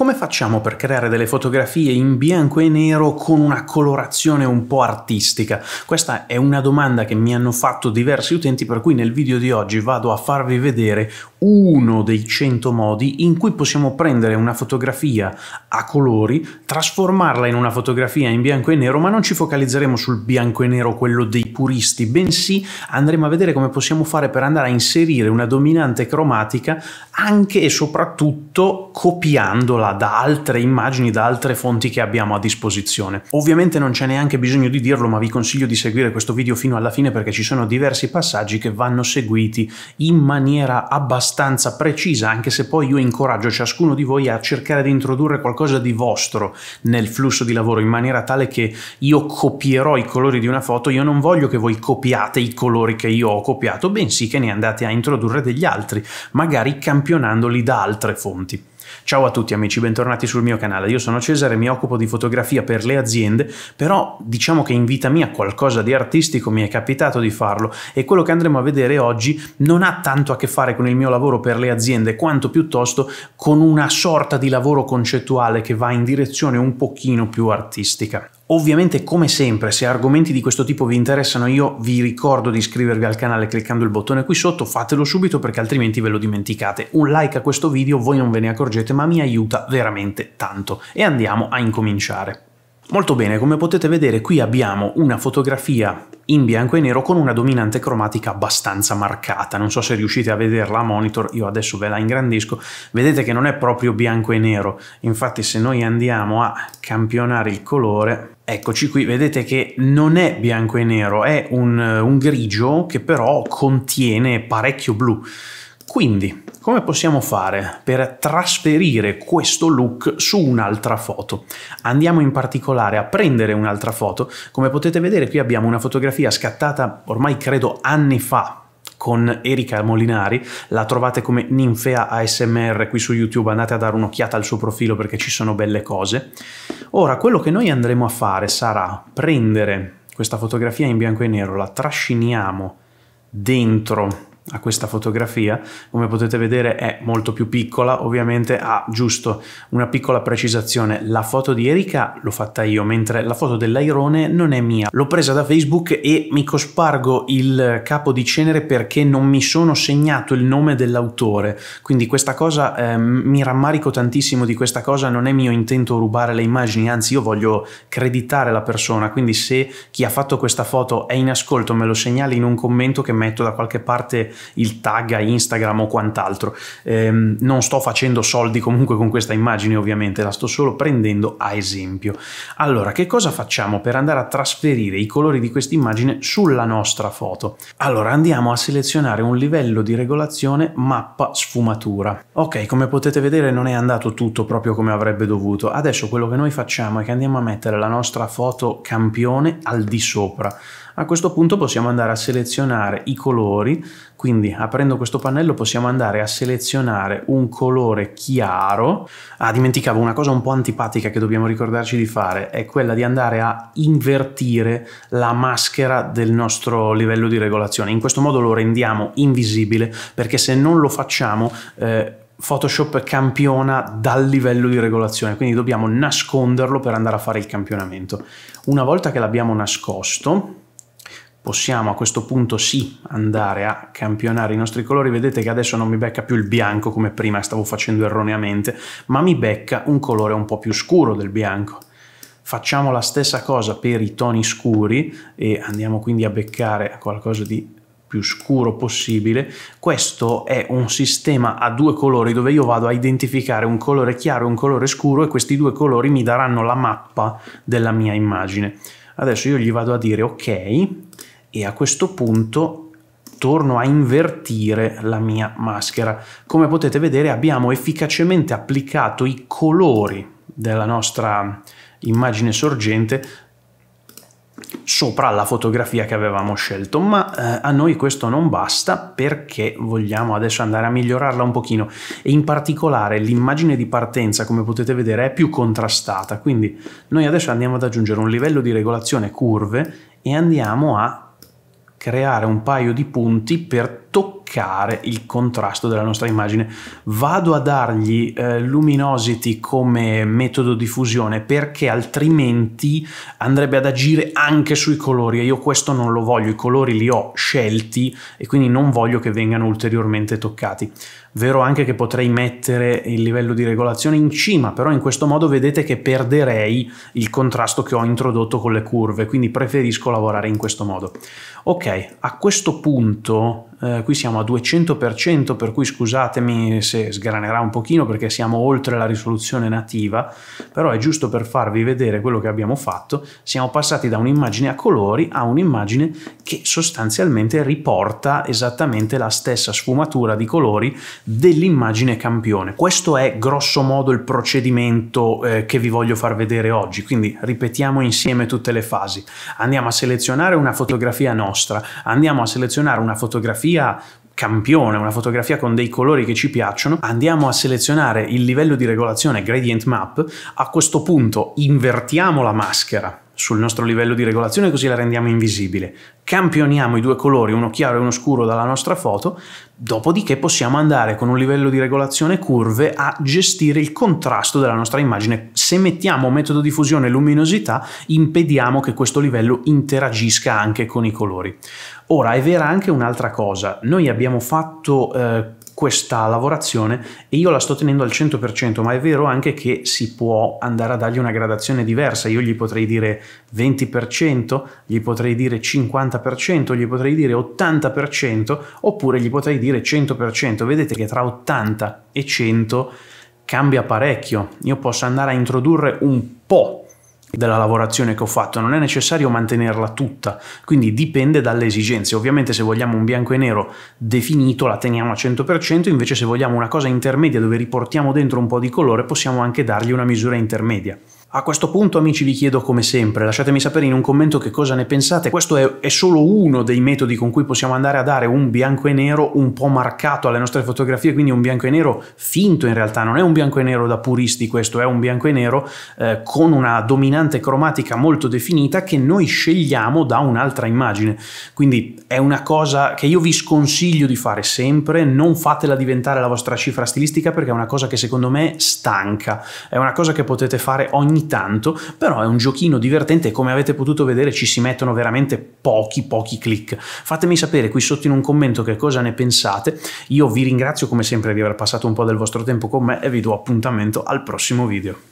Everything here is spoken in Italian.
Come facciamo per creare delle fotografie in bianco e nero con una colorazione un po' artistica? Questa è una domanda che mi hanno fatto diversi utenti per cui nel video di oggi vado a farvi vedere uno dei 100 modi in cui possiamo prendere una fotografia a colori, trasformarla in una fotografia in bianco e nero, ma non ci focalizzeremo sul bianco e nero, quello dei puristi, bensì andremo a vedere come possiamo fare per andare a inserire una dominante cromatica anche e soprattutto copiandola da, altre immagini, da altre fonti che abbiamo a disposizione. Ovviamente non c'è neanche bisogno di dirlo, ma vi consiglio di seguire questo video fino alla fine perché ci sono diversi passaggi che vanno seguiti in maniera abbastanza precisa, anche se poi io incoraggio ciascuno di voi a cercare di introdurre qualcosa di vostro nel flusso di lavoro in maniera tale che io copierò i colori di una foto, io non voglio che voi copiate i colori che io ho copiato, bensì che ne andate a introdurre degli altri, magari campionandoli da altre fonti. Ciao a tutti amici, bentornati sul mio canale. Io sono Cesare, mi occupo di fotografia per le aziende, però diciamo che in vita mia qualcosa di artistico mi è capitato di farlo e quello che andremo a vedere oggi non ha tanto a che fare con il mio lavoro per le aziende, quanto piuttosto con una sorta di lavoro concettuale che va in direzione un pochino più artistica. Ovviamente come sempre se argomenti di questo tipo vi interessano io vi ricordo di iscrivervi al canale cliccando il bottone qui sotto, fatelo subito perché altrimenti ve lo dimenticate. Un like a questo video voi non ve ne accorgete ma mi aiuta veramente tanto. E andiamo a incominciare. Molto bene, come potete vedere qui abbiamo una fotografia in bianco e nero con una dominante cromatica abbastanza marcata, non so se riuscite a vederla a monitor, io adesso ve la ingrandisco, vedete che non è proprio bianco e nero, infatti se noi andiamo a campionare il colore, eccoci qui, vedete che non è bianco e nero, è un, eh, un grigio che però contiene parecchio blu, quindi come possiamo fare per trasferire questo look su un'altra foto? Andiamo in particolare a prendere un'altra foto. Come potete vedere qui abbiamo una fotografia scattata ormai credo anni fa con Erika Molinari, la trovate come Ninfea ASMR qui su YouTube, andate a dare un'occhiata al suo profilo perché ci sono belle cose. Ora, quello che noi andremo a fare sarà prendere questa fotografia in bianco e nero, la trasciniamo dentro a questa fotografia come potete vedere è molto più piccola ovviamente ha ah, giusto una piccola precisazione la foto di Erika l'ho fatta io mentre la foto dell'airone non è mia l'ho presa da Facebook e mi cospargo il capo di cenere perché non mi sono segnato il nome dell'autore quindi questa cosa eh, mi rammarico tantissimo di questa cosa non è mio intento rubare le immagini anzi io voglio creditare la persona quindi se chi ha fatto questa foto è in ascolto me lo segnali in un commento che metto da qualche parte il tag a Instagram o quant'altro. Ehm, non sto facendo soldi comunque con questa immagine ovviamente, la sto solo prendendo a esempio. Allora, che cosa facciamo per andare a trasferire i colori di questa immagine sulla nostra foto? Allora, andiamo a selezionare un livello di regolazione mappa sfumatura. Ok, come potete vedere non è andato tutto proprio come avrebbe dovuto. Adesso quello che noi facciamo è che andiamo a mettere la nostra foto campione al di sopra. A questo punto possiamo andare a selezionare i colori, quindi aprendo questo pannello possiamo andare a selezionare un colore chiaro. Ah, dimenticavo una cosa un po' antipatica che dobbiamo ricordarci di fare, è quella di andare a invertire la maschera del nostro livello di regolazione. In questo modo lo rendiamo invisibile, perché se non lo facciamo... Eh, Photoshop campiona dal livello di regolazione, quindi dobbiamo nasconderlo per andare a fare il campionamento. Una volta che l'abbiamo nascosto, possiamo a questo punto sì andare a campionare i nostri colori, vedete che adesso non mi becca più il bianco come prima stavo facendo erroneamente, ma mi becca un colore un po' più scuro del bianco. Facciamo la stessa cosa per i toni scuri e andiamo quindi a beccare qualcosa di più scuro possibile. Questo è un sistema a due colori dove io vado a identificare un colore chiaro e un colore scuro e questi due colori mi daranno la mappa della mia immagine. Adesso io gli vado a dire ok, e a questo punto torno a invertire la mia maschera. Come potete vedere abbiamo efficacemente applicato i colori della nostra immagine sorgente sopra la fotografia che avevamo scelto, ma eh, a noi questo non basta perché vogliamo adesso andare a migliorarla un pochino e in particolare l'immagine di partenza, come potete vedere, è più contrastata, quindi noi adesso andiamo ad aggiungere un livello di regolazione curve e andiamo a creare un paio di punti per toccare bloccare il contrasto della nostra immagine. Vado a dargli eh, luminosity come metodo di fusione perché altrimenti andrebbe ad agire anche sui colori e io questo non lo voglio, i colori li ho scelti e quindi non voglio che vengano ulteriormente toccati. Vero anche che potrei mettere il livello di regolazione in cima, però in questo modo vedete che perderei il contrasto che ho introdotto con le curve, quindi preferisco lavorare in questo modo. Ok, a questo punto eh, qui siamo a 200% per cui scusatemi se sgranerà un pochino perché siamo oltre la risoluzione nativa però è giusto per farvi vedere quello che abbiamo fatto siamo passati da un'immagine a colori a un'immagine che sostanzialmente riporta esattamente la stessa sfumatura di colori dell'immagine campione questo è grosso modo il procedimento eh, che vi voglio far vedere oggi quindi ripetiamo insieme tutte le fasi andiamo a selezionare una fotografia nostra andiamo a selezionare una fotografia fotografia campione, una fotografia con dei colori che ci piacciono, andiamo a selezionare il livello di regolazione gradient map, a questo punto invertiamo la maschera sul nostro livello di regolazione così la rendiamo invisibile. Campioniamo i due colori, uno chiaro e uno scuro dalla nostra foto, dopodiché possiamo andare con un livello di regolazione curve a gestire il contrasto della nostra immagine. Se mettiamo metodo di fusione luminosità, impediamo che questo livello interagisca anche con i colori. Ora è vera anche un'altra cosa, noi abbiamo fatto eh, questa lavorazione e io la sto tenendo al 100%, ma è vero anche che si può andare a dargli una gradazione diversa, io gli potrei dire 20%, gli potrei dire 50%, gli potrei dire 80%, oppure gli potrei dire 100%, vedete che tra 80 e 100 cambia parecchio, io posso andare a introdurre un po' della lavorazione che ho fatto, non è necessario mantenerla tutta, quindi dipende dalle esigenze. Ovviamente se vogliamo un bianco e nero definito la teniamo al 100%, invece se vogliamo una cosa intermedia dove riportiamo dentro un po' di colore possiamo anche dargli una misura intermedia. A questo punto amici vi chiedo come sempre, lasciatemi sapere in un commento che cosa ne pensate, questo è, è, solo uno dei metodi con cui possiamo andare a dare un bianco e nero un po' marcato alle nostre fotografie, quindi un bianco e nero finto in realtà, non è un bianco e nero da puristi questo, è un bianco e nero eh, con una dominante cromatica molto definita che noi scegliamo da un'altra immagine, quindi è una cosa che io vi sconsiglio di fare sempre, non fatela diventare la vostra cifra stilistica perché è una cosa che secondo me stanca, è una cosa che potete fare ogni ogni tanto, però è un giochino divertente e come avete potuto vedere ci si mettono veramente pochi pochi click. Fatemi sapere qui sotto in un commento che cosa ne pensate, io vi ringrazio come sempre di aver passato un po' del vostro tempo con me e vi do appuntamento al prossimo video.